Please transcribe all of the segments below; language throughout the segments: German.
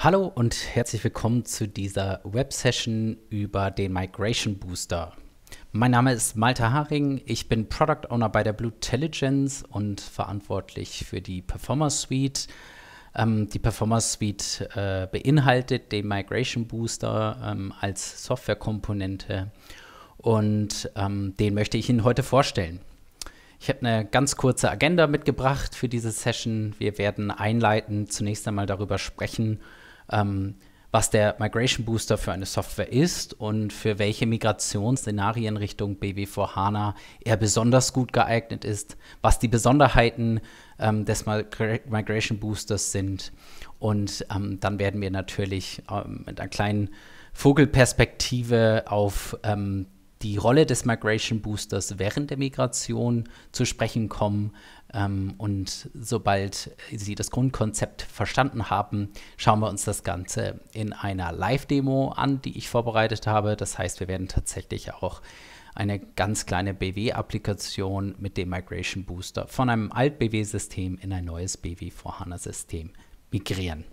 Hallo und herzlich willkommen zu dieser Web-Session über den Migration Booster. Mein Name ist Malte Haring, ich bin Product Owner bei der Blue Intelligence und verantwortlich für die Performer Suite. Ähm, die Performer Suite äh, beinhaltet den Migration Booster ähm, als Softwarekomponente und ähm, den möchte ich Ihnen heute vorstellen. Ich habe eine ganz kurze Agenda mitgebracht für diese Session. Wir werden einleitend zunächst einmal darüber sprechen, ähm, was der Migration Booster für eine Software ist und für welche Migrationsszenarien Richtung BW4 HANA er besonders gut geeignet ist, was die Besonderheiten ähm, des Migration Boosters sind. Und ähm, dann werden wir natürlich ähm, mit einer kleinen Vogelperspektive auf ähm, die Rolle des Migration Boosters während der Migration zu sprechen kommen, ähm, und sobald Sie das Grundkonzept verstanden haben, schauen wir uns das Ganze in einer Live-Demo an, die ich vorbereitet habe. Das heißt, wir werden tatsächlich auch eine ganz kleine BW-Applikation mit dem Migration Booster von einem alt BW-System in ein neues BW4HANA-System migrieren.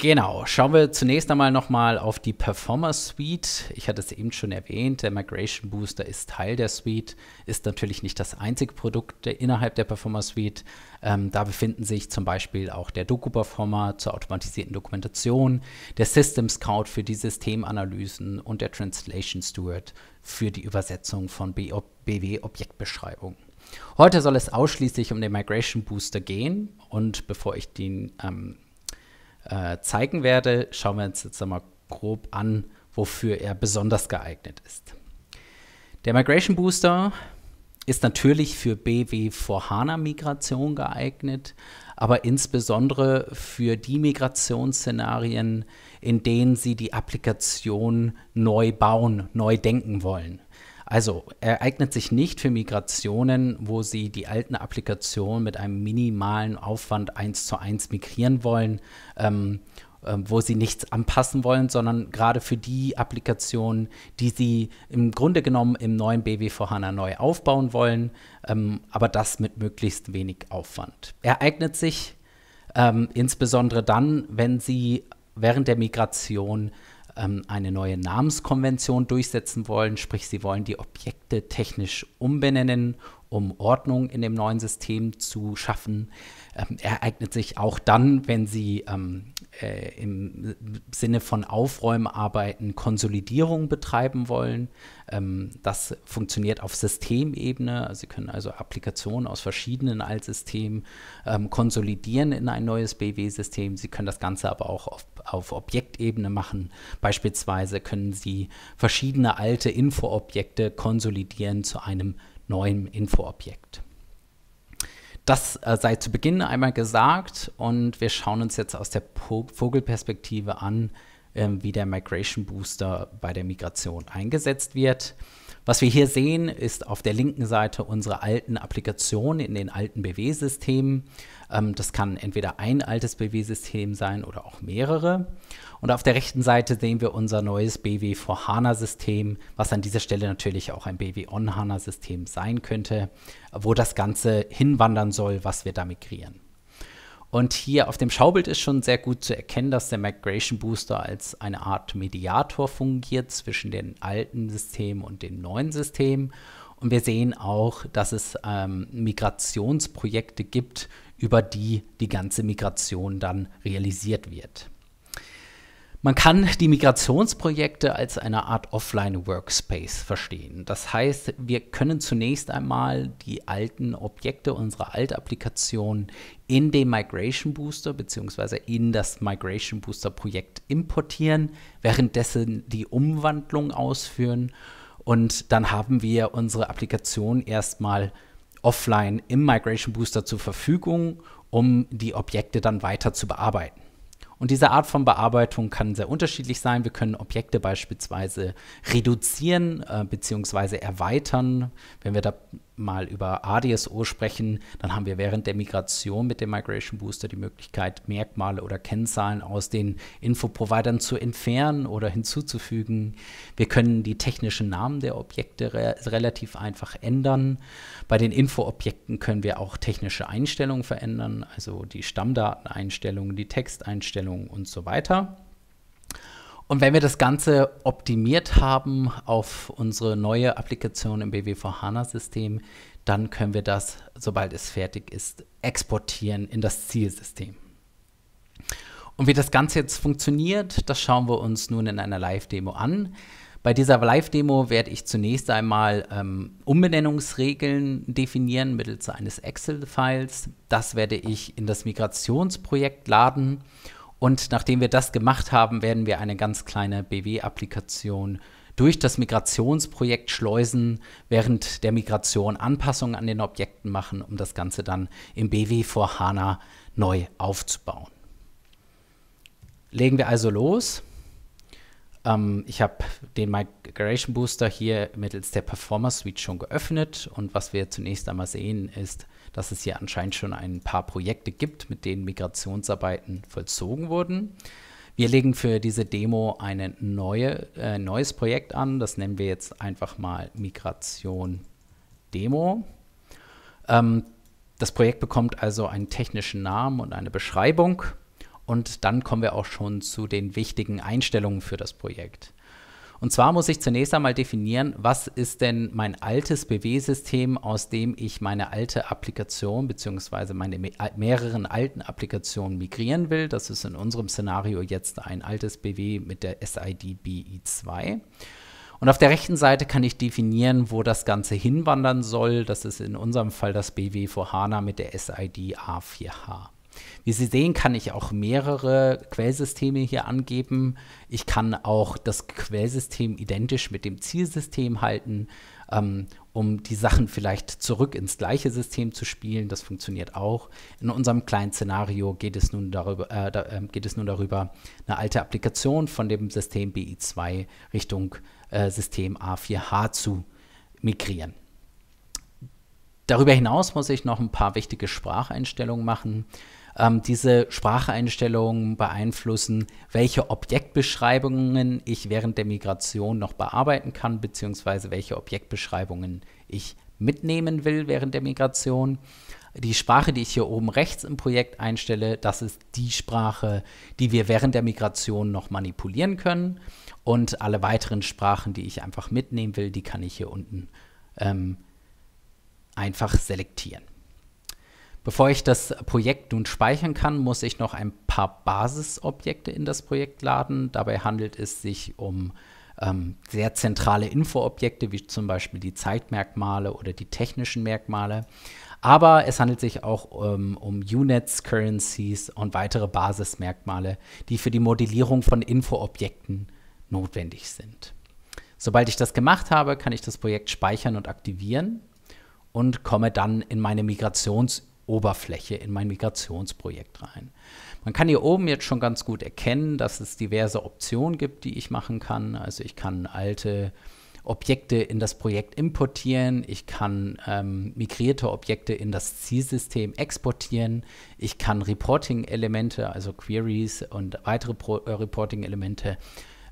Genau, schauen wir zunächst einmal nochmal auf die Performer Suite. Ich hatte es eben schon erwähnt, der Migration Booster ist Teil der Suite, ist natürlich nicht das einzige Produkt innerhalb der Performer Suite. Ähm, da befinden sich zum Beispiel auch der Doku-Performer zur automatisierten Dokumentation, der System Scout für die Systemanalysen und der Translation Steward für die Übersetzung von BW-Objektbeschreibungen. Heute soll es ausschließlich um den Migration Booster gehen und bevor ich den ähm, äh, zeigen werde, schauen wir uns jetzt einmal grob an, wofür er besonders geeignet ist. Der Migration Booster ist natürlich für BW 4 HANA Migration geeignet, aber insbesondere für die Migrationsszenarien, in denen Sie die Applikation neu bauen, neu denken wollen. Also er eignet sich nicht für Migrationen, wo Sie die alten Applikationen mit einem minimalen Aufwand eins zu eins migrieren wollen. Ähm, ähm wo sie nichts anpassen wollen, sondern gerade für die Applikationen, die sie im Grunde genommen im neuen bw HANA neu aufbauen wollen, ähm, aber das mit möglichst wenig Aufwand. Er eignet sich ähm, insbesondere dann, wenn sie während der Migration ähm, eine neue Namenskonvention durchsetzen wollen, sprich sie wollen die Objekte technisch umbenennen, um Ordnung in dem neuen System zu schaffen. Ähm, ereignet sich auch dann, wenn sie ähm, äh, im Sinne von Aufräumarbeiten Konsolidierung betreiben wollen. Ähm, das funktioniert auf Systemebene. Sie können also Applikationen aus verschiedenen Altsystemen ähm, konsolidieren in ein neues BW-System. Sie können das Ganze aber auch auf, auf Objektebene machen. Beispielsweise können Sie verschiedene alte Infoobjekte konsolidieren zu einem neuen Infoobjekt. Das äh, sei zu Beginn einmal gesagt und wir schauen uns jetzt aus der Vogelperspektive an, ähm, wie der Migration Booster bei der Migration eingesetzt wird. Was wir hier sehen, ist auf der linken Seite unsere alten Applikationen in den alten BW-Systemen. Ähm, das kann entweder ein altes BW-System sein oder auch mehrere. Und auf der rechten Seite sehen wir unser neues BW 4 HANA-System, was an dieser Stelle natürlich auch ein BW on HANA-System sein könnte, wo das Ganze hinwandern soll, was wir da migrieren. Und hier auf dem Schaubild ist schon sehr gut zu erkennen, dass der Migration Booster als eine Art Mediator fungiert zwischen den alten Systemen und den neuen Systemen. Und wir sehen auch, dass es ähm, Migrationsprojekte gibt, über die die ganze Migration dann realisiert wird. Man kann die Migrationsprojekte als eine Art Offline-Workspace verstehen. Das heißt, wir können zunächst einmal die alten Objekte unserer Alt-Applikation in den Migration Booster bzw. in das Migration Booster-Projekt importieren, währenddessen die Umwandlung ausführen und dann haben wir unsere Applikation erstmal offline im Migration Booster zur Verfügung, um die Objekte dann weiter zu bearbeiten. Und diese Art von Bearbeitung kann sehr unterschiedlich sein. Wir können Objekte beispielsweise reduzieren äh, bzw. erweitern, wenn wir da mal über ADSO sprechen, dann haben wir während der Migration mit dem Migration Booster die Möglichkeit, Merkmale oder Kennzahlen aus den Infoprovidern zu entfernen oder hinzuzufügen. Wir können die technischen Namen der Objekte re relativ einfach ändern. Bei den Infoobjekten können wir auch technische Einstellungen verändern, also die Stammdateneinstellungen, die Texteinstellungen und so weiter. Und wenn wir das Ganze optimiert haben auf unsere neue Applikation im BWV HANA-System, dann können wir das, sobald es fertig ist, exportieren in das Zielsystem. Und wie das Ganze jetzt funktioniert, das schauen wir uns nun in einer Live-Demo an. Bei dieser Live-Demo werde ich zunächst einmal ähm, Umbenennungsregeln definieren mittels eines Excel-Files. Das werde ich in das Migrationsprojekt laden und nachdem wir das gemacht haben, werden wir eine ganz kleine BW-Applikation durch das Migrationsprojekt schleusen, während der Migration Anpassungen an den Objekten machen, um das Ganze dann im BW vor HANA neu aufzubauen. Legen wir also los. Ähm, ich habe den Migration Booster hier mittels der Performance Suite schon geöffnet und was wir zunächst einmal sehen ist, dass es hier anscheinend schon ein paar Projekte gibt, mit denen Migrationsarbeiten vollzogen wurden. Wir legen für diese Demo ein neue, äh, neues Projekt an, das nennen wir jetzt einfach mal Migration Demo. Ähm, das Projekt bekommt also einen technischen Namen und eine Beschreibung. Und dann kommen wir auch schon zu den wichtigen Einstellungen für das Projekt. Und zwar muss ich zunächst einmal definieren, was ist denn mein altes BW-System, aus dem ich meine alte Applikation bzw. meine mehreren alten Applikationen migrieren will. Das ist in unserem Szenario jetzt ein altes BW mit der SID BI2. Und auf der rechten Seite kann ich definieren, wo das Ganze hinwandern soll. Das ist in unserem Fall das BW vor HANA mit der SID A4H. Wie Sie sehen, kann ich auch mehrere Quellsysteme hier angeben. Ich kann auch das Quellsystem identisch mit dem Zielsystem halten, ähm, um die Sachen vielleicht zurück ins gleiche System zu spielen. Das funktioniert auch. In unserem kleinen Szenario geht es nun darüber, äh, da, äh, geht es nun darüber eine alte Applikation von dem System BI2 Richtung äh, System A4H zu migrieren. Darüber hinaus muss ich noch ein paar wichtige Spracheinstellungen machen ähm, diese Spracheinstellungen beeinflussen, welche Objektbeschreibungen ich während der Migration noch bearbeiten kann, beziehungsweise welche Objektbeschreibungen ich mitnehmen will während der Migration. Die Sprache, die ich hier oben rechts im Projekt einstelle, das ist die Sprache, die wir während der Migration noch manipulieren können. Und alle weiteren Sprachen, die ich einfach mitnehmen will, die kann ich hier unten ähm, einfach selektieren. Bevor ich das Projekt nun speichern kann, muss ich noch ein paar Basisobjekte in das Projekt laden. Dabei handelt es sich um ähm, sehr zentrale Infoobjekte, wie zum Beispiel die Zeitmerkmale oder die technischen Merkmale. Aber es handelt sich auch ähm, um Units, Currencies und weitere Basismerkmale, die für die Modellierung von Infoobjekten notwendig sind. Sobald ich das gemacht habe, kann ich das Projekt speichern und aktivieren und komme dann in meine Migrations- Oberfläche in mein Migrationsprojekt rein. Man kann hier oben jetzt schon ganz gut erkennen, dass es diverse Optionen gibt, die ich machen kann. Also ich kann alte Objekte in das Projekt importieren, ich kann ähm, migrierte Objekte in das Zielsystem exportieren, ich kann Reporting-Elemente, also Queries und weitere äh, Reporting-Elemente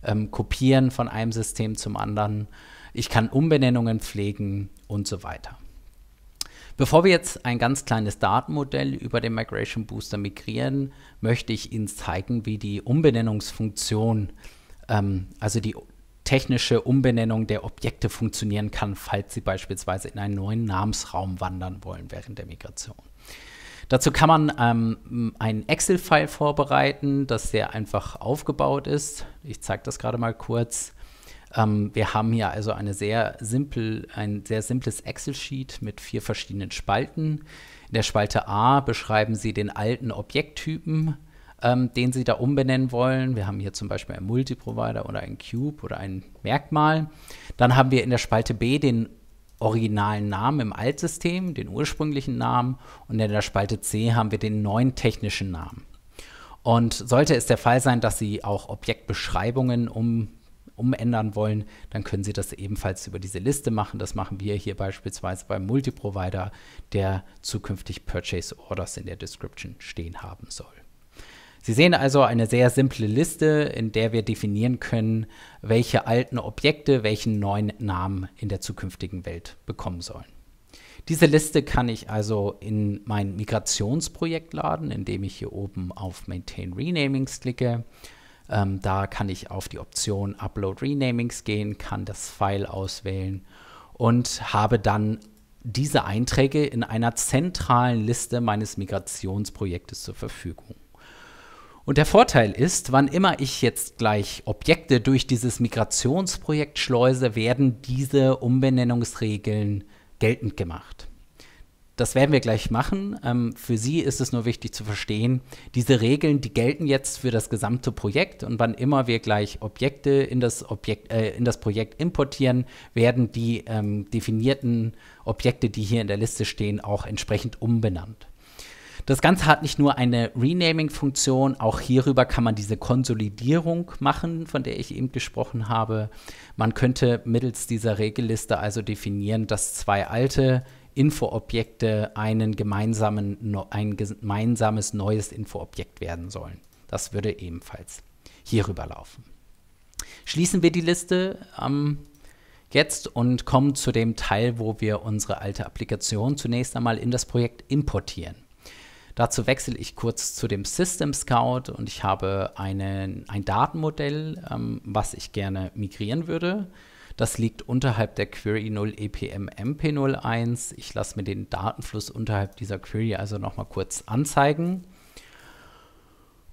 ähm, kopieren von einem System zum anderen, ich kann Umbenennungen pflegen und so weiter. Bevor wir jetzt ein ganz kleines Datenmodell über den Migration Booster migrieren, möchte ich Ihnen zeigen, wie die Umbenennungsfunktion, ähm, also die technische Umbenennung der Objekte funktionieren kann, falls Sie beispielsweise in einen neuen Namensraum wandern wollen während der Migration. Dazu kann man ähm, einen Excel-File vorbereiten, das sehr einfach aufgebaut ist. Ich zeige das gerade mal kurz. Ähm, wir haben hier also eine sehr simpel, ein sehr simples Excel-Sheet mit vier verschiedenen Spalten. In der Spalte A beschreiben Sie den alten Objekttypen, ähm, den Sie da umbenennen wollen. Wir haben hier zum Beispiel einen Multiprovider oder einen Cube oder ein Merkmal. Dann haben wir in der Spalte B den originalen Namen im Altsystem, den ursprünglichen Namen und in der Spalte C haben wir den neuen technischen Namen. Und sollte es der Fall sein, dass Sie auch Objektbeschreibungen um umändern wollen, dann können Sie das ebenfalls über diese Liste machen. Das machen wir hier beispielsweise beim Multiprovider, der zukünftig Purchase Orders in der Description stehen haben soll. Sie sehen also eine sehr simple Liste, in der wir definieren können, welche alten Objekte welchen neuen Namen in der zukünftigen Welt bekommen sollen. Diese Liste kann ich also in mein Migrationsprojekt laden, indem ich hier oben auf Maintain Renamings klicke. Ähm, da kann ich auf die Option Upload Renamings gehen, kann das File auswählen und habe dann diese Einträge in einer zentralen Liste meines Migrationsprojektes zur Verfügung. Und der Vorteil ist, wann immer ich jetzt gleich Objekte durch dieses Migrationsprojekt schleuse, werden diese Umbenennungsregeln geltend gemacht. Das werden wir gleich machen. Ähm, für Sie ist es nur wichtig zu verstehen, diese Regeln, die gelten jetzt für das gesamte Projekt und wann immer wir gleich Objekte in das, Objekt, äh, in das Projekt importieren, werden die ähm, definierten Objekte, die hier in der Liste stehen, auch entsprechend umbenannt. Das Ganze hat nicht nur eine Renaming-Funktion, auch hierüber kann man diese Konsolidierung machen, von der ich eben gesprochen habe. Man könnte mittels dieser Regelliste also definieren, dass zwei alte Infoobjekte einen gemeinsamen, ein gemeinsames neues Infoobjekt werden sollen. Das würde ebenfalls hierüber laufen. Schließen wir die Liste ähm, jetzt und kommen zu dem Teil, wo wir unsere alte Applikation zunächst einmal in das Projekt importieren. Dazu wechsle ich kurz zu dem System Scout und ich habe einen, ein Datenmodell, ähm, was ich gerne migrieren würde. Das liegt unterhalb der Query 0 EPM MP01. Ich lasse mir den Datenfluss unterhalb dieser Query also nochmal kurz anzeigen.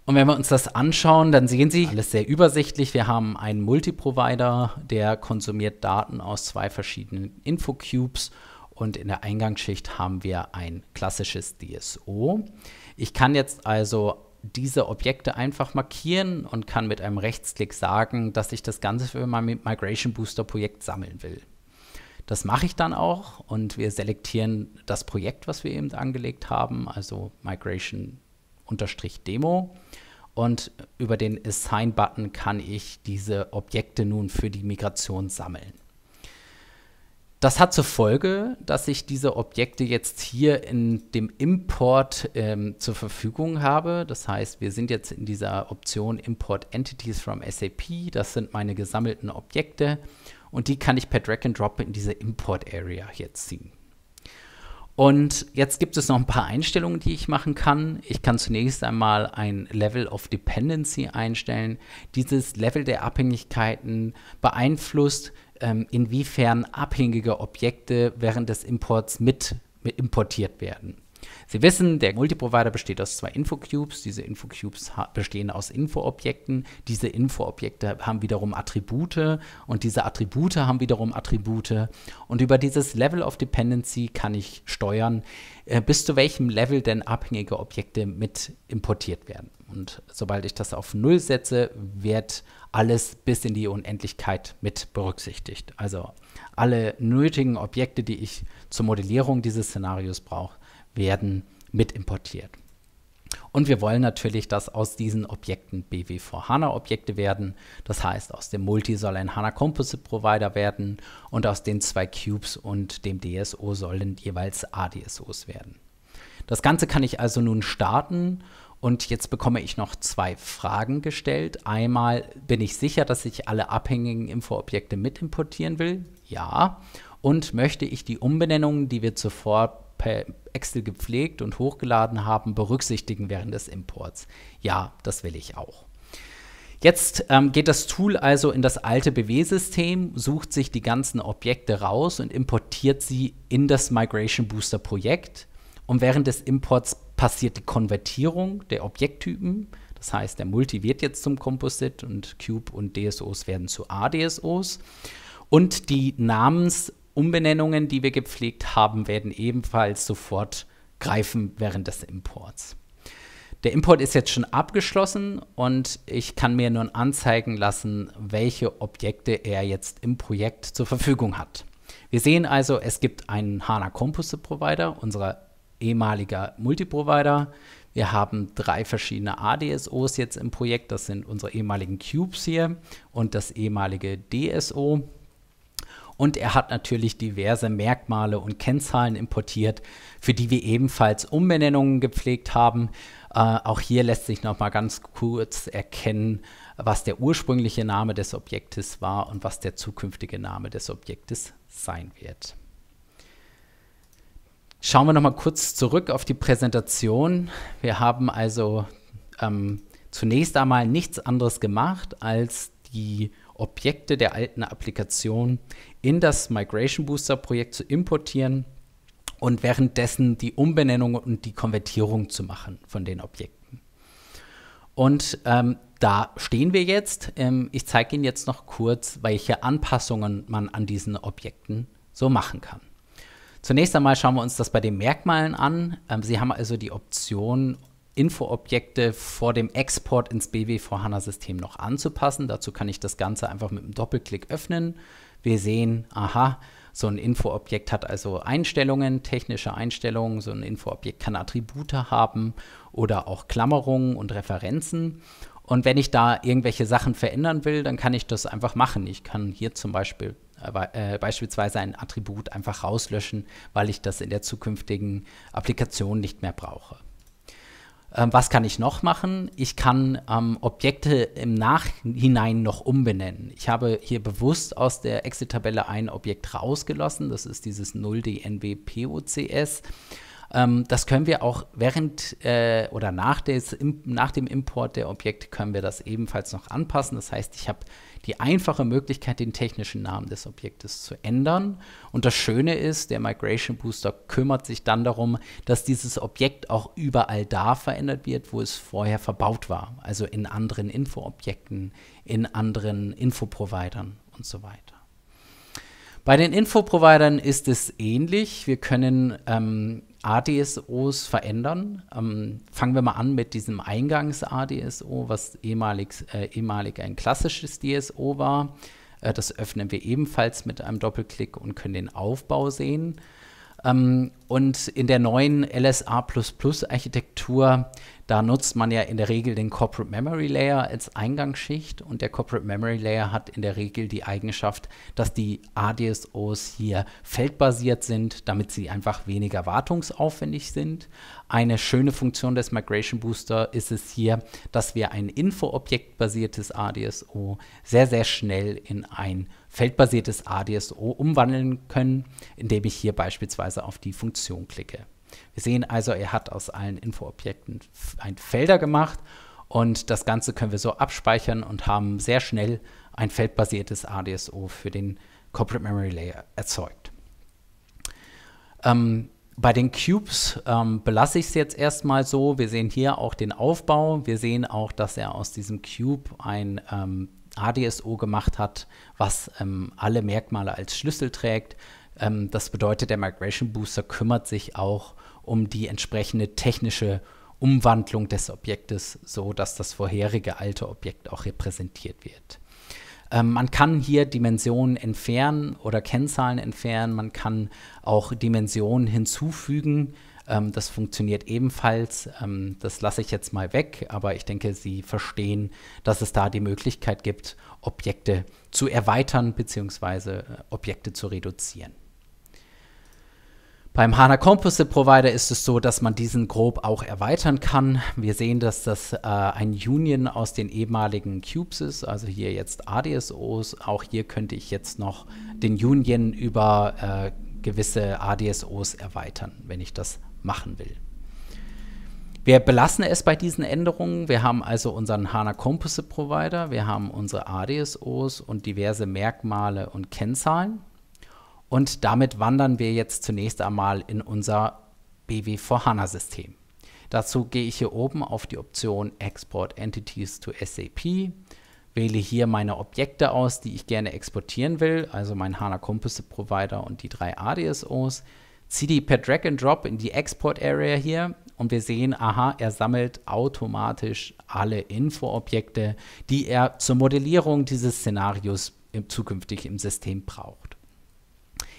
Und wenn wir uns das anschauen, dann sehen Sie, alles sehr übersichtlich. Wir haben einen Multiprovider, der konsumiert Daten aus zwei verschiedenen Infocubes und in der Eingangsschicht haben wir ein klassisches DSO. Ich kann jetzt also diese Objekte einfach markieren und kann mit einem Rechtsklick sagen, dass ich das Ganze für mein Migration Booster Projekt sammeln will. Das mache ich dann auch und wir selektieren das Projekt, was wir eben angelegt haben, also Migration-Demo. Und über den Assign-Button kann ich diese Objekte nun für die Migration sammeln. Das hat zur Folge, dass ich diese Objekte jetzt hier in dem Import ähm, zur Verfügung habe. Das heißt, wir sind jetzt in dieser Option Import Entities from SAP. Das sind meine gesammelten Objekte und die kann ich per Drag and Drop in diese Import Area jetzt ziehen. Und jetzt gibt es noch ein paar Einstellungen, die ich machen kann. Ich kann zunächst einmal ein Level of Dependency einstellen. Dieses Level der Abhängigkeiten beeinflusst, ähm, inwiefern abhängige Objekte während des Imports mit, mit importiert werden. Sie wissen, der Multiprovider besteht aus zwei Infocubes. Diese Infocubes bestehen aus Infoobjekten. Diese Infoobjekte haben wiederum Attribute und diese Attribute haben wiederum Attribute. Und über dieses Level of Dependency kann ich steuern, äh, bis zu welchem Level denn abhängige Objekte mit importiert werden. Und sobald ich das auf Null setze, wird alles bis in die Unendlichkeit mit berücksichtigt. Also alle nötigen Objekte, die ich zur Modellierung dieses Szenarios brauche, werden mit importiert. Und wir wollen natürlich, dass aus diesen Objekten BW4 HANA Objekte werden. Das heißt, aus dem Multi soll ein HANA Composite Provider werden und aus den zwei Cubes und dem DSO sollen jeweils ADSOs werden. Das Ganze kann ich also nun starten und jetzt bekomme ich noch zwei Fragen gestellt. Einmal, bin ich sicher, dass ich alle abhängigen Infoobjekte mit importieren will? Ja. Und möchte ich die Umbenennungen, die wir zuvor per Excel gepflegt und hochgeladen haben, berücksichtigen während des Imports? Ja, das will ich auch. Jetzt ähm, geht das Tool also in das alte BW-System, sucht sich die ganzen Objekte raus und importiert sie in das Migration Booster Projekt. Und während des Imports passiert die Konvertierung der Objekttypen. Das heißt, der Multi wird jetzt zum Composite und Cube und DSOs werden zu ADSOs. Und die Namensumbenennungen, die wir gepflegt haben, werden ebenfalls sofort greifen während des Imports. Der Import ist jetzt schon abgeschlossen und ich kann mir nun anzeigen lassen, welche Objekte er jetzt im Projekt zur Verfügung hat. Wir sehen also, es gibt einen HANA Composite Provider, unserer ehemaliger Multiprovider. Wir haben drei verschiedene ADSOs jetzt im Projekt. Das sind unsere ehemaligen Cubes hier und das ehemalige DSO. Und er hat natürlich diverse Merkmale und Kennzahlen importiert, für die wir ebenfalls Umbenennungen gepflegt haben. Äh, auch hier lässt sich nochmal ganz kurz erkennen, was der ursprüngliche Name des Objektes war und was der zukünftige Name des Objektes sein wird. Schauen wir nochmal kurz zurück auf die Präsentation. Wir haben also ähm, zunächst einmal nichts anderes gemacht, als die Objekte der alten Applikation in das Migration Booster Projekt zu importieren und währenddessen die Umbenennung und die Konvertierung zu machen von den Objekten. Und ähm, da stehen wir jetzt. Ähm, ich zeige Ihnen jetzt noch kurz, welche Anpassungen man an diesen Objekten so machen kann. Zunächst einmal schauen wir uns das bei den Merkmalen an. Ähm, Sie haben also die Option, Infoobjekte vor dem Export ins BW4HANA-System noch anzupassen. Dazu kann ich das Ganze einfach mit einem Doppelklick öffnen. Wir sehen, aha, so ein Infoobjekt hat also Einstellungen, technische Einstellungen. So ein Infoobjekt kann Attribute haben oder auch Klammerungen und Referenzen. Und wenn ich da irgendwelche Sachen verändern will, dann kann ich das einfach machen. Ich kann hier zum Beispiel äh, äh, beispielsweise ein Attribut einfach rauslöschen, weil ich das in der zukünftigen Applikation nicht mehr brauche. Ähm, was kann ich noch machen? Ich kann ähm, Objekte im Nachhinein noch umbenennen. Ich habe hier bewusst aus der Excel-Tabelle ein Objekt rausgelassen, das ist dieses 0dnbpocs. pocs ähm, das können wir auch während äh, oder nach, des, im, nach dem Import der Objekte können wir das ebenfalls noch anpassen. Das heißt, ich habe die einfache Möglichkeit, den technischen Namen des Objektes zu ändern. Und das Schöne ist, der Migration Booster kümmert sich dann darum, dass dieses Objekt auch überall da verändert wird, wo es vorher verbaut war. Also in anderen Infoobjekten, in anderen Infoprovidern und so weiter. Bei den Infoprovidern ist es ähnlich. Wir können ähm, ADSOs verändern. Ähm, fangen wir mal an mit diesem Eingangs-ADSO, was ehemalig, äh, ehemalig ein klassisches DSO war. Äh, das öffnen wir ebenfalls mit einem Doppelklick und können den Aufbau sehen. Ähm, und in der neuen LSA Architektur, da nutzt man ja in der Regel den Corporate Memory Layer als Eingangsschicht und der Corporate Memory Layer hat in der Regel die Eigenschaft, dass die ADSOs hier feldbasiert sind, damit sie einfach weniger wartungsaufwendig sind. Eine schöne Funktion des Migration Booster ist es hier, dass wir ein Info-Objekt infoobjektbasiertes ADSO sehr, sehr schnell in ein feldbasiertes ADSO umwandeln können, indem ich hier beispielsweise auf die Funktion klicke. Wir sehen also, er hat aus allen Infoobjekten ein Felder gemacht und das Ganze können wir so abspeichern und haben sehr schnell ein feldbasiertes ADSO für den Corporate Memory Layer erzeugt. Ähm, bei den Cubes ähm, belasse ich es jetzt erstmal so. Wir sehen hier auch den Aufbau. Wir sehen auch, dass er aus diesem Cube ein ähm, ADSO gemacht hat, was ähm, alle Merkmale als Schlüssel trägt. Ähm, das bedeutet, der Migration Booster kümmert sich auch um die entsprechende technische Umwandlung des Objektes, so dass das vorherige alte Objekt auch repräsentiert wird. Ähm, man kann hier Dimensionen entfernen oder Kennzahlen entfernen, man kann auch Dimensionen hinzufügen ähm, das funktioniert ebenfalls. Ähm, das lasse ich jetzt mal weg, aber ich denke, Sie verstehen, dass es da die Möglichkeit gibt, Objekte zu erweitern bzw. Äh, Objekte zu reduzieren. Beim HANA Composite Provider ist es so, dass man diesen grob auch erweitern kann. Wir sehen, dass das äh, ein Union aus den ehemaligen Cubes ist, also hier jetzt ADSOs. Auch hier könnte ich jetzt noch den Union über äh, gewisse ADSOs erweitern, wenn ich das machen will. Wir belassen es bei diesen Änderungen. Wir haben also unseren HANA Composite Provider, wir haben unsere ADSOs und diverse Merkmale und Kennzahlen. Und damit wandern wir jetzt zunächst einmal in unser BW4 HANA System. Dazu gehe ich hier oben auf die Option Export Entities to SAP, wähle hier meine Objekte aus, die ich gerne exportieren will, also mein HANA Composite Provider und die drei ADSOs ziehe die per Drag and Drop in die Export Area hier und wir sehen, aha, er sammelt automatisch alle Infoobjekte, die er zur Modellierung dieses Szenarios im, zukünftig im System braucht.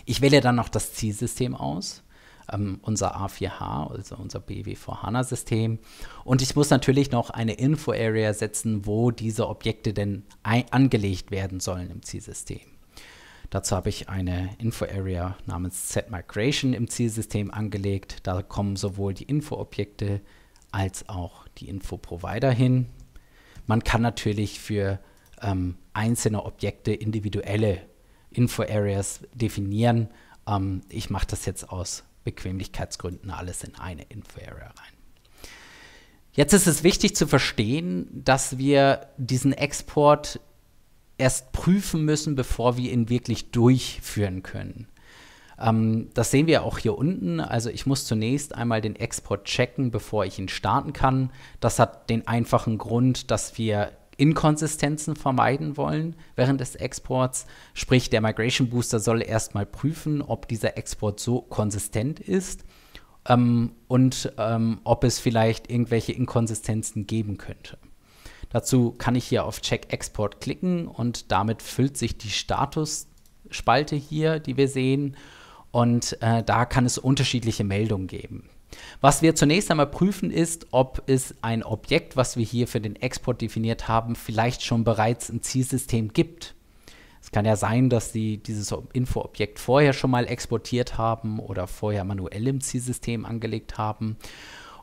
Ich wähle dann noch das Zielsystem aus, ähm, unser A4H, also unser BW4HANA-System. Und ich muss natürlich noch eine Info-Area setzen, wo diese Objekte denn angelegt werden sollen im Zielsystem. Dazu habe ich eine Info-Area namens Z-Migration im Zielsystem angelegt. Da kommen sowohl die Info-Objekte als auch die Info-Provider hin. Man kann natürlich für ähm, einzelne Objekte individuelle Info-Areas definieren. Ähm, ich mache das jetzt aus Bequemlichkeitsgründen alles in eine Info-Area rein. Jetzt ist es wichtig zu verstehen, dass wir diesen Export erst prüfen müssen, bevor wir ihn wirklich durchführen können. Ähm, das sehen wir auch hier unten. Also ich muss zunächst einmal den Export checken, bevor ich ihn starten kann. Das hat den einfachen Grund, dass wir Inkonsistenzen vermeiden wollen während des Exports. Sprich, der Migration Booster soll erstmal prüfen, ob dieser Export so konsistent ist ähm, und ähm, ob es vielleicht irgendwelche Inkonsistenzen geben könnte. Dazu kann ich hier auf Check Export klicken und damit füllt sich die Statusspalte hier, die wir sehen. Und äh, da kann es unterschiedliche Meldungen geben. Was wir zunächst einmal prüfen ist, ob es ein Objekt, was wir hier für den Export definiert haben, vielleicht schon bereits im Zielsystem gibt. Es kann ja sein, dass Sie dieses Infoobjekt vorher schon mal exportiert haben oder vorher manuell im Zielsystem angelegt haben.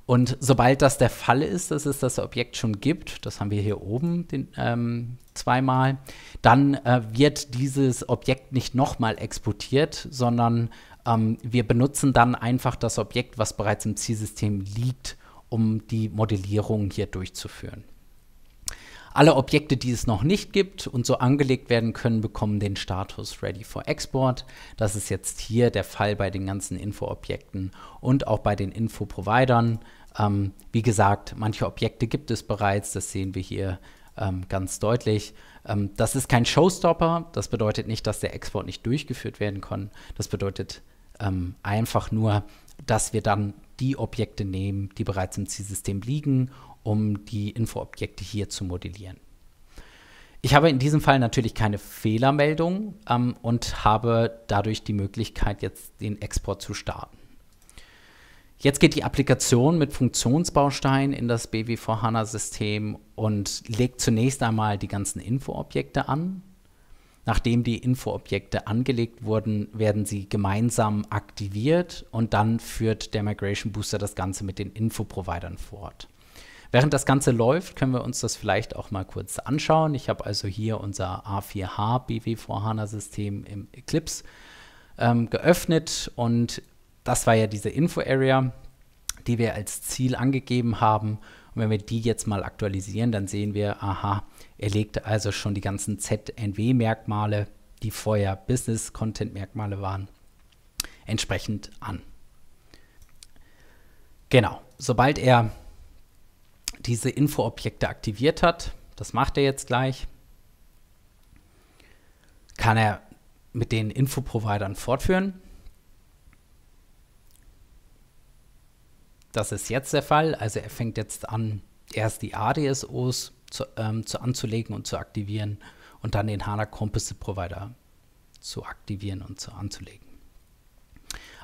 Und sobald das der Fall ist, dass es das Objekt schon gibt, das haben wir hier oben den, ähm, zweimal, dann äh, wird dieses Objekt nicht nochmal exportiert, sondern ähm, wir benutzen dann einfach das Objekt, was bereits im Zielsystem liegt, um die Modellierung hier durchzuführen. Alle Objekte, die es noch nicht gibt und so angelegt werden können, bekommen den Status Ready for Export. Das ist jetzt hier der Fall bei den ganzen Info-Objekten und auch bei den Info-Providern. Ähm, wie gesagt, manche Objekte gibt es bereits, das sehen wir hier ähm, ganz deutlich. Ähm, das ist kein Showstopper, das bedeutet nicht, dass der Export nicht durchgeführt werden kann. Das bedeutet ähm, einfach nur, dass wir dann die Objekte nehmen, die bereits im Zielsystem liegen um die Infoobjekte hier zu modellieren. Ich habe in diesem Fall natürlich keine Fehlermeldung ähm, und habe dadurch die Möglichkeit, jetzt den Export zu starten. Jetzt geht die Applikation mit Funktionsbausteinen in das BW4 HANA-System und legt zunächst einmal die ganzen Infoobjekte an. Nachdem die Infoobjekte angelegt wurden, werden sie gemeinsam aktiviert und dann führt der Migration Booster das Ganze mit den Infoprovidern fort. Während das Ganze läuft, können wir uns das vielleicht auch mal kurz anschauen. Ich habe also hier unser A4H BW4 HANA System im Eclipse ähm, geöffnet und das war ja diese Info-Area, die wir als Ziel angegeben haben. Und wenn wir die jetzt mal aktualisieren, dann sehen wir, aha, er legt also schon die ganzen ZNW-Merkmale, die vorher Business-Content-Merkmale waren, entsprechend an. Genau, sobald er diese Infoobjekte aktiviert hat, das macht er jetzt gleich, kann er mit den Infoprovidern fortführen. Das ist jetzt der Fall. Also er fängt jetzt an, erst die ADSOs zu, ähm, zu anzulegen und zu aktivieren und dann den HANA Composite Provider zu aktivieren und zu anzulegen.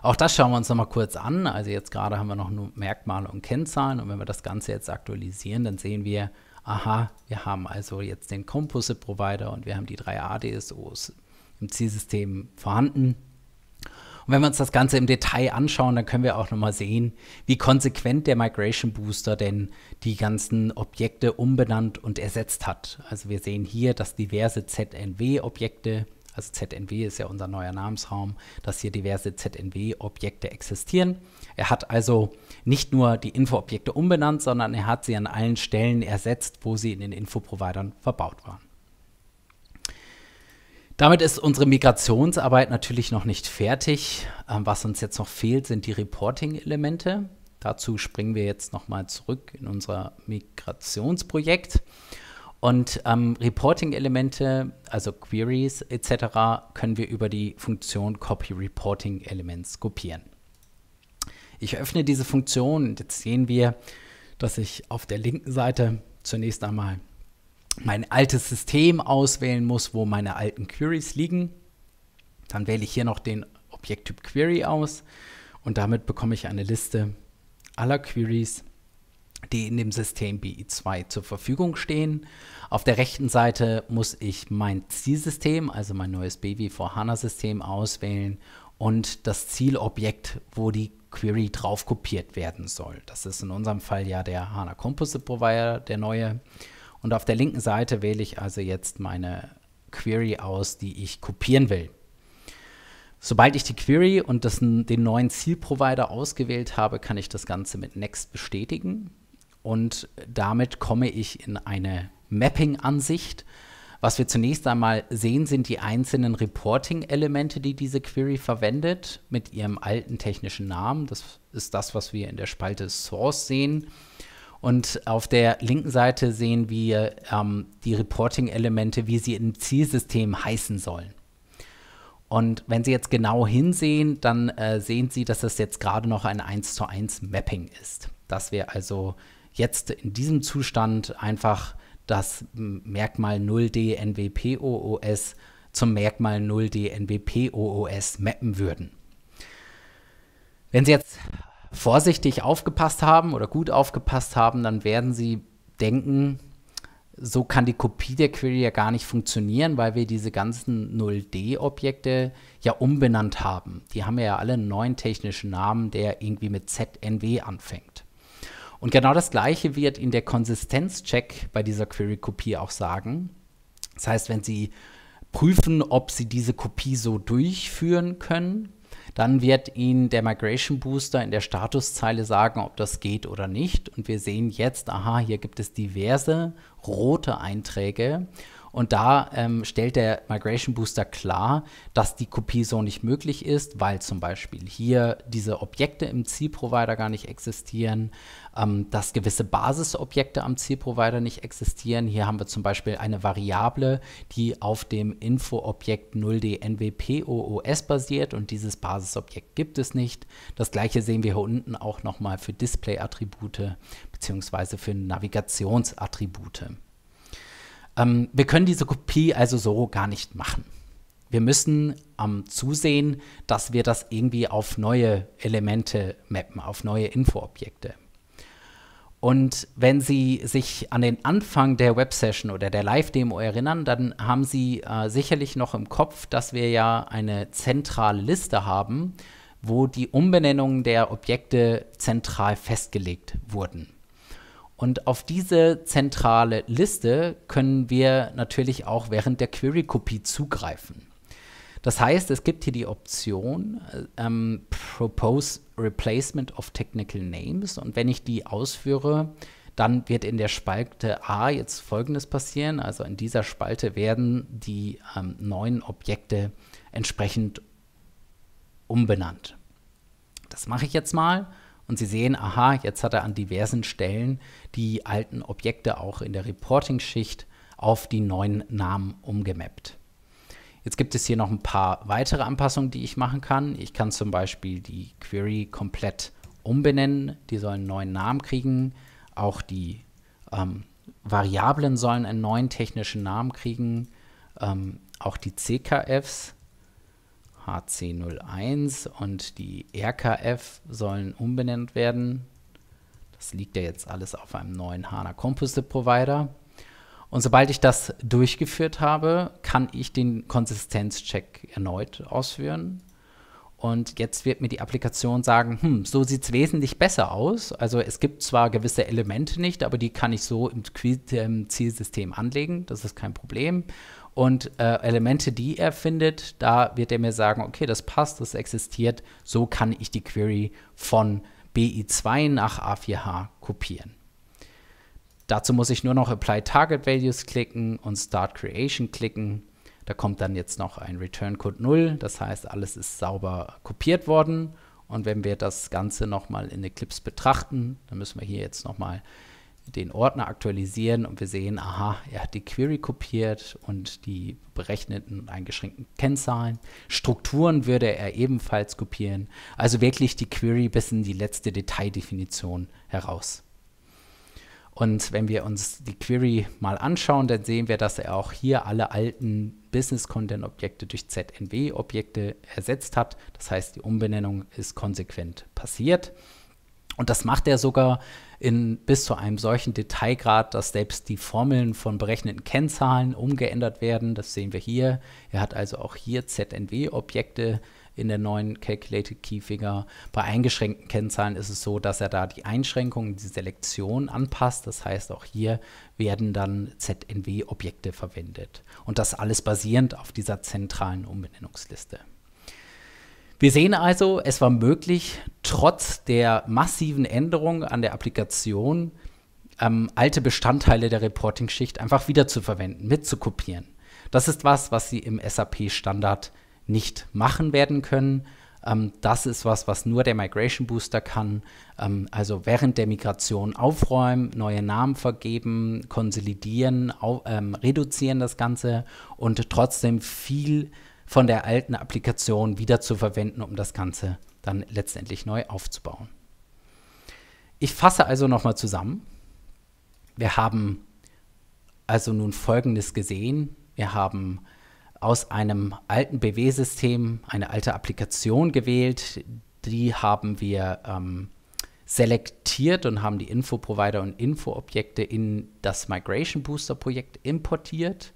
Auch das schauen wir uns nochmal kurz an. Also jetzt gerade haben wir noch nur Merkmale und Kennzahlen und wenn wir das Ganze jetzt aktualisieren, dann sehen wir, aha, wir haben also jetzt den Composite Provider und wir haben die drei ADSOs im Zielsystem vorhanden. Und wenn wir uns das Ganze im Detail anschauen, dann können wir auch nochmal sehen, wie konsequent der Migration Booster denn die ganzen Objekte umbenannt und ersetzt hat. Also wir sehen hier, dass diverse ZNW-Objekte also ZNW ist ja unser neuer Namensraum, dass hier diverse ZNW-Objekte existieren. Er hat also nicht nur die Info-Objekte umbenannt, sondern er hat sie an allen Stellen ersetzt, wo sie in den Info-Providern verbaut waren. Damit ist unsere Migrationsarbeit natürlich noch nicht fertig. Ähm, was uns jetzt noch fehlt, sind die Reporting-Elemente. Dazu springen wir jetzt nochmal zurück in unser Migrationsprojekt und ähm, Reporting-Elemente, also Queries etc., können wir über die Funktion Copy Reporting Elements kopieren. Ich öffne diese Funktion und jetzt sehen wir, dass ich auf der linken Seite zunächst einmal mein altes System auswählen muss, wo meine alten Queries liegen. Dann wähle ich hier noch den Objekttyp Query aus und damit bekomme ich eine Liste aller Queries, die in dem System BI2 e zur Verfügung stehen. Auf der rechten Seite muss ich mein Zielsystem, also mein neues BW4 HANA-System auswählen und das Zielobjekt, wo die Query drauf kopiert werden soll. Das ist in unserem Fall ja der HANA Composite Provider, der neue. Und auf der linken Seite wähle ich also jetzt meine Query aus, die ich kopieren will. Sobald ich die Query und das, den neuen Zielprovider ausgewählt habe, kann ich das Ganze mit Next bestätigen und damit komme ich in eine Mapping-Ansicht. Was wir zunächst einmal sehen, sind die einzelnen Reporting-Elemente, die diese Query verwendet, mit ihrem alten technischen Namen. Das ist das, was wir in der Spalte Source sehen. Und auf der linken Seite sehen wir ähm, die Reporting-Elemente, wie sie im Zielsystem heißen sollen. Und wenn Sie jetzt genau hinsehen, dann äh, sehen Sie, dass das jetzt gerade noch ein 1 zu 1 Mapping ist. Dass wir also jetzt in diesem Zustand einfach das Merkmal 0DNWPOOS d zum Merkmal 0DNWPOOS d mappen würden. Wenn Sie jetzt vorsichtig aufgepasst haben oder gut aufgepasst haben, dann werden Sie denken, so kann die Kopie der Query ja gar nicht funktionieren, weil wir diese ganzen 0D-Objekte ja umbenannt haben. Die haben ja alle einen neuen technischen Namen, der irgendwie mit ZNW anfängt. Und genau das Gleiche wird Ihnen der Konsistenzcheck bei dieser Query-Kopie auch sagen. Das heißt, wenn Sie prüfen, ob Sie diese Kopie so durchführen können, dann wird Ihnen der Migration Booster in der Statuszeile sagen, ob das geht oder nicht. Und wir sehen jetzt, aha, hier gibt es diverse rote Einträge. Und da ähm, stellt der Migration Booster klar, dass die Kopie so nicht möglich ist, weil zum Beispiel hier diese Objekte im Zielprovider gar nicht existieren, ähm, dass gewisse Basisobjekte am Zielprovider nicht existieren. Hier haben wir zum Beispiel eine Variable, die auf dem Infoobjekt 0dnwpoos basiert und dieses Basisobjekt gibt es nicht. Das gleiche sehen wir hier unten auch nochmal für Display-Attribute bzw. für Navigationsattribute. Ähm, wir können diese Kopie also so gar nicht machen. Wir müssen ähm, zusehen, dass wir das irgendwie auf neue Elemente mappen, auf neue Infoobjekte. Und wenn Sie sich an den Anfang der Websession oder der Live-Demo erinnern, dann haben Sie äh, sicherlich noch im Kopf, dass wir ja eine zentrale Liste haben, wo die Umbenennungen der Objekte zentral festgelegt wurden. Und auf diese zentrale Liste können wir natürlich auch während der Query-Kopie zugreifen. Das heißt, es gibt hier die Option äh, ähm, Propose Replacement of Technical Names und wenn ich die ausführe, dann wird in der Spalte A jetzt Folgendes passieren. Also in dieser Spalte werden die ähm, neuen Objekte entsprechend umbenannt. Das mache ich jetzt mal und Sie sehen, aha, jetzt hat er an diversen Stellen die alten Objekte auch in der Reporting-Schicht auf die neuen Namen umgemappt. Jetzt gibt es hier noch ein paar weitere Anpassungen, die ich machen kann. Ich kann zum Beispiel die Query komplett umbenennen. Die sollen einen neuen Namen kriegen. Auch die ähm, Variablen sollen einen neuen technischen Namen kriegen. Ähm, auch die CKFs HC01 und die RKF sollen umbenannt werden. Das liegt ja jetzt alles auf einem neuen HANA Composite Provider. Und sobald ich das durchgeführt habe, kann ich den Konsistenzcheck erneut ausführen. Und jetzt wird mir die Applikation sagen, hm, so sieht es wesentlich besser aus. Also es gibt zwar gewisse Elemente nicht, aber die kann ich so im ähm, Zielsystem anlegen. Das ist kein Problem und äh, Elemente, die er findet, da wird er mir sagen, okay, das passt, das existiert, so kann ich die Query von BI2 nach A4H kopieren. Dazu muss ich nur noch Apply Target Values klicken und Start Creation klicken. Da kommt dann jetzt noch ein Return Code 0, das heißt, alles ist sauber kopiert worden. Und wenn wir das Ganze nochmal in Eclipse betrachten, dann müssen wir hier jetzt nochmal den Ordner aktualisieren und wir sehen, aha, er hat die Query kopiert und die berechneten und eingeschränkten Kennzahlen. Strukturen würde er ebenfalls kopieren. Also wirklich die Query bis in die letzte Detaildefinition heraus. Und wenn wir uns die Query mal anschauen, dann sehen wir, dass er auch hier alle alten Business-Content-Objekte durch ZNW-Objekte ersetzt hat. Das heißt, die Umbenennung ist konsequent passiert. Und das macht er sogar in bis zu einem solchen Detailgrad, dass selbst die Formeln von berechneten Kennzahlen umgeändert werden. Das sehen wir hier. Er hat also auch hier ZNW-Objekte in der neuen Calculated Key Figure. Bei eingeschränkten Kennzahlen ist es so, dass er da die Einschränkungen, die Selektion anpasst. Das heißt, auch hier werden dann ZNW-Objekte verwendet. Und das alles basierend auf dieser zentralen Umbenennungsliste. Wir sehen also, es war möglich, trotz der massiven Änderung an der Applikation ähm, alte Bestandteile der Reporting-Schicht einfach wiederzuverwenden, mitzukopieren. Das ist was, was Sie im SAP-Standard nicht machen werden können. Ähm, das ist was, was nur der Migration Booster kann. Ähm, also während der Migration aufräumen, neue Namen vergeben, konsolidieren, auf, ähm, reduzieren das Ganze und trotzdem viel von der alten Applikation wieder zu verwenden, um das Ganze dann letztendlich neu aufzubauen. Ich fasse also nochmal zusammen. Wir haben also nun Folgendes gesehen. Wir haben aus einem alten BW-System eine alte Applikation gewählt. Die haben wir ähm, selektiert und haben die Info-Provider und Info-Objekte in das Migration Booster-Projekt importiert.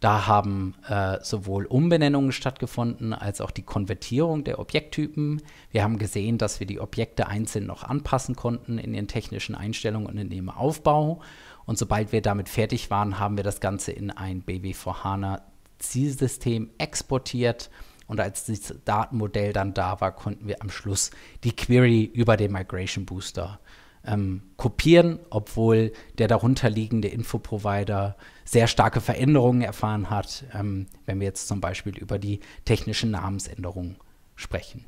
Da haben äh, sowohl Umbenennungen stattgefunden als auch die Konvertierung der Objekttypen. Wir haben gesehen, dass wir die Objekte einzeln noch anpassen konnten in ihren technischen Einstellungen und in ihrem Aufbau. Und sobald wir damit fertig waren, haben wir das Ganze in ein BW4 HANA Zielsystem exportiert. Und als das Datenmodell dann da war, konnten wir am Schluss die Query über den Migration Booster ähm, kopieren, obwohl der darunterliegende Infoprovider sehr starke Veränderungen erfahren hat, ähm, wenn wir jetzt zum Beispiel über die technischen Namensänderungen sprechen.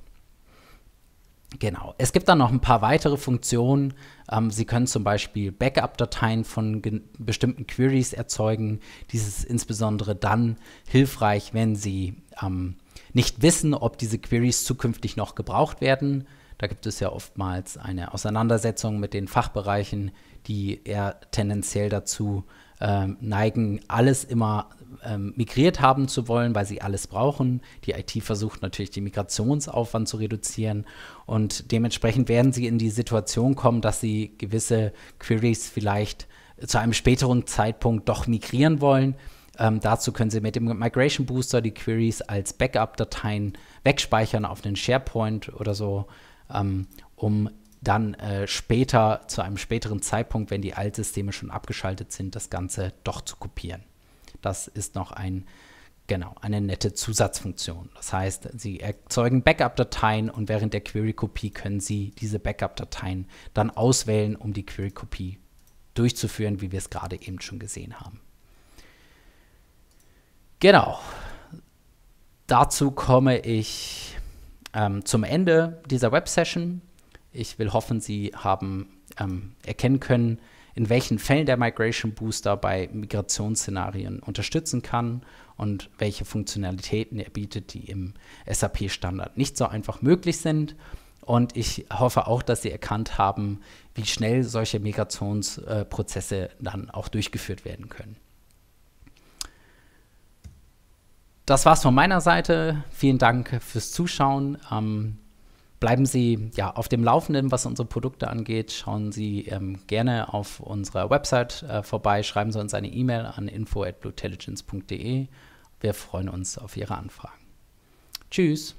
Genau. Es gibt dann noch ein paar weitere Funktionen. Ähm, Sie können zum Beispiel Backup-Dateien von bestimmten Queries erzeugen. Dies ist insbesondere dann hilfreich, wenn Sie ähm, nicht wissen, ob diese Queries zukünftig noch gebraucht werden. Da gibt es ja oftmals eine Auseinandersetzung mit den Fachbereichen, die eher tendenziell dazu ähm, neigen, alles immer ähm, migriert haben zu wollen, weil sie alles brauchen. Die IT versucht natürlich, den Migrationsaufwand zu reduzieren und dementsprechend werden sie in die Situation kommen, dass sie gewisse Queries vielleicht zu einem späteren Zeitpunkt doch migrieren wollen. Ähm, dazu können Sie mit dem Migration Booster die Queries als Backup-Dateien wegspeichern auf den SharePoint oder so, ähm, um dann äh, später, zu einem späteren Zeitpunkt, wenn die Altsysteme schon abgeschaltet sind, das Ganze doch zu kopieren. Das ist noch ein, genau, eine nette Zusatzfunktion. Das heißt, Sie erzeugen Backup-Dateien und während der Query-Kopie können Sie diese Backup-Dateien dann auswählen, um die Query-Kopie durchzuführen, wie wir es gerade eben schon gesehen haben. Genau. Dazu komme ich ähm, zum Ende dieser Web-Session. Ich will hoffen, Sie haben ähm, erkennen können, in welchen Fällen der Migration Booster bei Migrationsszenarien unterstützen kann und welche Funktionalitäten er bietet, die im SAP-Standard nicht so einfach möglich sind. Und ich hoffe auch, dass Sie erkannt haben, wie schnell solche Migrationsprozesse äh, dann auch durchgeführt werden können. Das war's von meiner Seite. Vielen Dank fürs Zuschauen. Ähm, bleiben Sie ja, auf dem Laufenden, was unsere Produkte angeht. Schauen Sie ähm, gerne auf unserer Website äh, vorbei. Schreiben Sie uns eine E-Mail an info.blutintelligence.de. Wir freuen uns auf Ihre Anfragen. Tschüss.